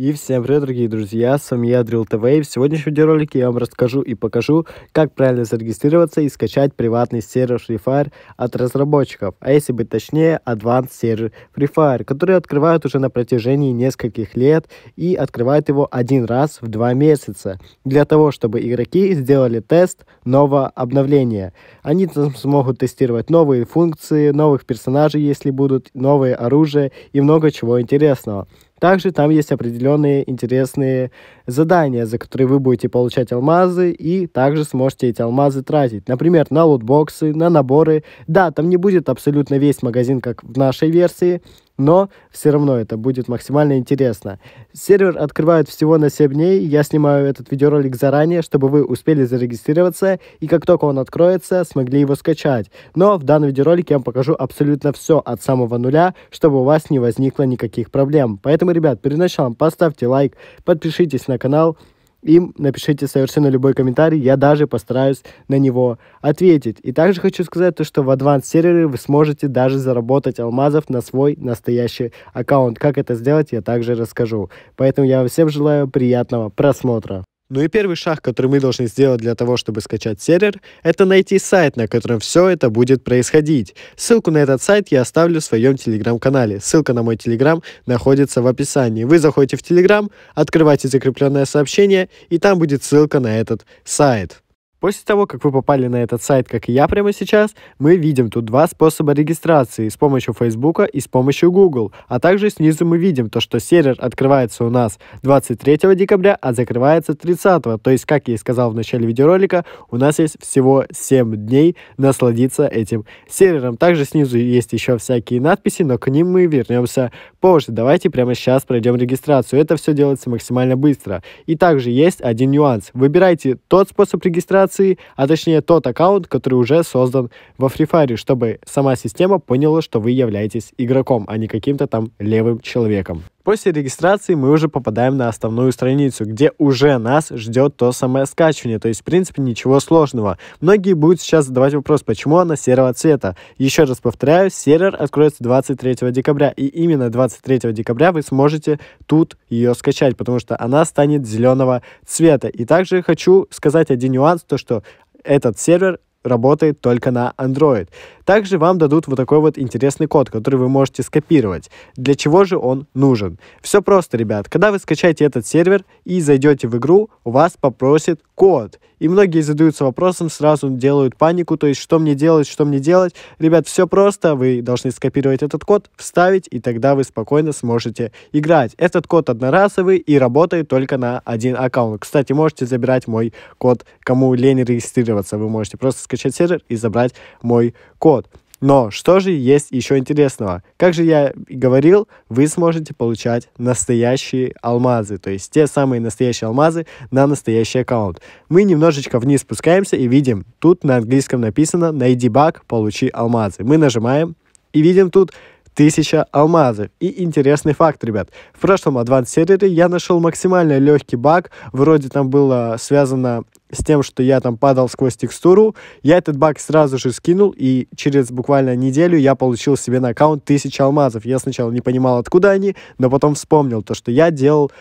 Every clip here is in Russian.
И всем привет, дорогие друзья, с вами я, Drill ТВ. и в сегодняшнем видеоролике я вам расскажу и покажу, как правильно зарегистрироваться и скачать приватный сервер Free Fire от разработчиков, а если быть точнее, Advanced сервер Free Fire, который открывают уже на протяжении нескольких лет и открывают его один раз в два месяца, для того, чтобы игроки сделали тест нового обновления. Они там смогут тестировать новые функции, новых персонажей, если будут, новые оружия и много чего интересного. Также там есть определенные интересные задания, за которые вы будете получать алмазы и также сможете эти алмазы тратить. Например, на лутбоксы, на наборы. Да, там не будет абсолютно весь магазин, как в нашей версии, но все равно это будет максимально интересно. Сервер открывают всего на 7 дней, я снимаю этот видеоролик заранее, чтобы вы успели зарегистрироваться, и как только он откроется, смогли его скачать. Но в данном видеоролике я вам покажу абсолютно все от самого нуля, чтобы у вас не возникло никаких проблем. Поэтому, ребят, перед началом поставьте лайк, подпишитесь на канал, им напишите совершенно любой комментарий, я даже постараюсь на него ответить. И также хочу сказать то, что в Advanced сервере вы сможете даже заработать алмазов на свой настоящий аккаунт. Как это сделать, я также расскажу. Поэтому я вам всем желаю приятного просмотра. Ну и первый шаг, который мы должны сделать для того, чтобы скачать сервер, это найти сайт, на котором все это будет происходить. Ссылку на этот сайт я оставлю в своем телеграм-канале. Ссылка на мой телеграм находится в описании. Вы заходите в телеграм, открываете закрепленное сообщение, и там будет ссылка на этот сайт. После того, как вы попали на этот сайт, как и я прямо сейчас, мы видим тут два способа регистрации с помощью Facebook и с помощью Google. А также снизу мы видим то, что сервер открывается у нас 23 декабря, а закрывается 30. То есть, как я и сказал в начале видеоролика, у нас есть всего 7 дней насладиться этим сервером. Также снизу есть еще всякие надписи, но к ним мы вернемся позже. Давайте прямо сейчас пройдем регистрацию. Это все делается максимально быстро. И также есть один нюанс. Выбирайте тот способ регистрации, реализации, а точнее тот аккаунт, который уже создан во Free Fire, чтобы сама система поняла, что вы являетесь игроком, а не каким-то там левым человеком. После регистрации мы уже попадаем на основную страницу, где уже нас ждет то самое скачивание. То есть, в принципе, ничего сложного. Многие будут сейчас задавать вопрос, почему она серого цвета. Еще раз повторяю, сервер откроется 23 декабря. И именно 23 декабря вы сможете тут ее скачать, потому что она станет зеленого цвета. И также хочу сказать один нюанс, то что этот сервер работает только на Android. Также вам дадут вот такой вот интересный код, который вы можете скопировать. Для чего же он нужен? Все просто, ребят. Когда вы скачаете этот сервер и зайдете в игру, у вас попросит код. И многие задаются вопросом, сразу делают панику, то есть что мне делать, что мне делать. Ребят, все просто, вы должны скопировать этот код, вставить, и тогда вы спокойно сможете играть. Этот код одноразовый и работает только на один аккаунт. Кстати, можете забирать мой код, кому лень регистрироваться, вы можете просто скачать сервер и забрать мой код. Но что же есть еще интересного? Как же я и говорил, вы сможете получать настоящие алмазы, то есть те самые настоящие алмазы на настоящий аккаунт. Мы немножечко вниз спускаемся и видим, тут на английском написано «Найди баг, получи алмазы». Мы нажимаем и видим тут 1000 алмазов. И интересный факт, ребят. В прошлом Advanced сервере я нашел максимально легкий баг. Вроде там было связано с тем, что я там падал сквозь текстуру, я этот баг сразу же скинул, и через буквально неделю я получил себе на аккаунт 1000 алмазов. Я сначала не понимал, откуда они, но потом вспомнил то, что я делал,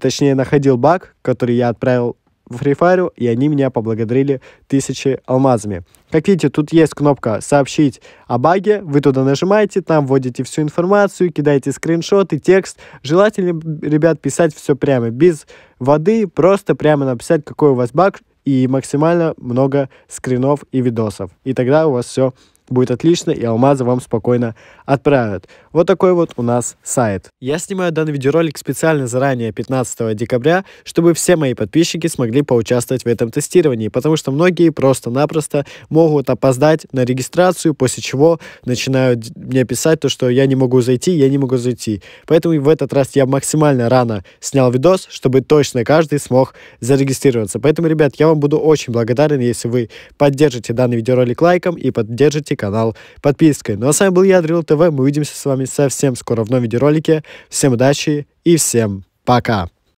точнее, находил баг, который я отправил в Free Fire, и они меня поблагодарили тысячи алмазами. Как видите, тут есть кнопка «Сообщить о баге». Вы туда нажимаете, там вводите всю информацию, кидаете скриншоты, текст. Желательно, ребят, писать все прямо, без воды, просто прямо написать, какой у вас баг, и максимально много скринов и видосов. И тогда у вас все будет отлично, и алмазы вам спокойно отправят. Вот такой вот у нас сайт. Я снимаю данный видеоролик специально заранее 15 декабря, чтобы все мои подписчики смогли поучаствовать в этом тестировании, потому что многие просто-напросто могут опоздать на регистрацию, после чего начинают мне писать то, что я не могу зайти, я не могу зайти. Поэтому в этот раз я максимально рано снял видос, чтобы точно каждый смог зарегистрироваться. Поэтому, ребят, я вам буду очень благодарен, если вы поддержите данный видеоролик лайком и поддержите лайкайте канал подпиской. Ну а с вами был я, Дрил ТВ. Мы увидимся с вами совсем скоро в новом видеоролике. Всем удачи и всем пока!